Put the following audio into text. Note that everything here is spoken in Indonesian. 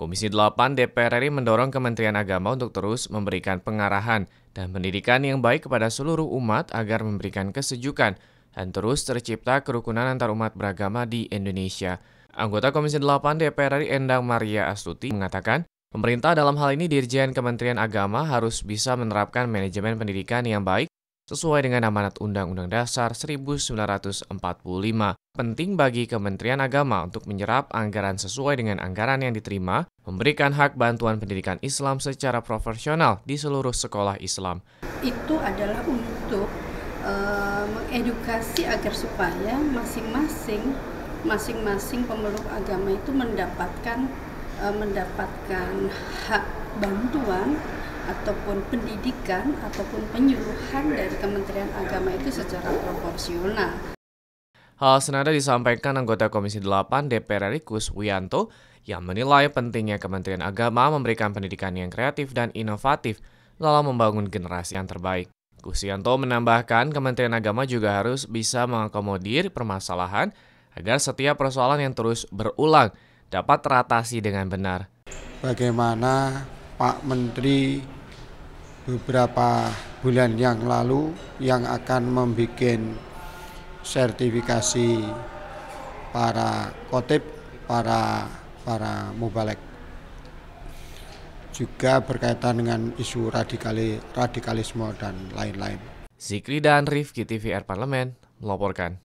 Komisi 8 DPR RI mendorong Kementerian Agama untuk terus memberikan pengarahan dan pendidikan yang baik kepada seluruh umat agar memberikan kesejukan dan terus tercipta kerukunan antar umat beragama di Indonesia. Anggota Komisi 8 DPR RI Endang Maria Astuti mengatakan, pemerintah dalam hal ini Dirjen Kementerian Agama harus bisa menerapkan manajemen pendidikan yang baik sesuai dengan amanat Undang-Undang Dasar 1945. Penting bagi Kementerian Agama untuk menyerap anggaran sesuai dengan anggaran yang diterima, memberikan hak bantuan pendidikan Islam secara profesional di seluruh sekolah Islam. Itu adalah untuk e, mengedukasi agar supaya masing-masing masing-masing pemeluk agama itu mendapatkan e, mendapatkan hak bantuan ataupun pendidikan ataupun penyuluhan dari Kementerian Agama itu secara proporsional. Hal senada disampaikan anggota Komisi 8 DPR RI Wianto yang menilai pentingnya Kementerian Agama memberikan pendidikan yang kreatif dan inovatif dalam membangun generasi yang terbaik. Wianto menambahkan Kementerian Agama juga harus bisa mengakomodir permasalahan agar setiap persoalan yang terus berulang dapat teratasi dengan benar. Bagaimana Pak Menteri beberapa bulan yang lalu yang akan membuat sertifikasi para kotip, para para mubalek. Juga berkaitan dengan isu radikali, radikalisme dan lain-lain. Zikri dan Rifki TVR Parlemen melaporkan.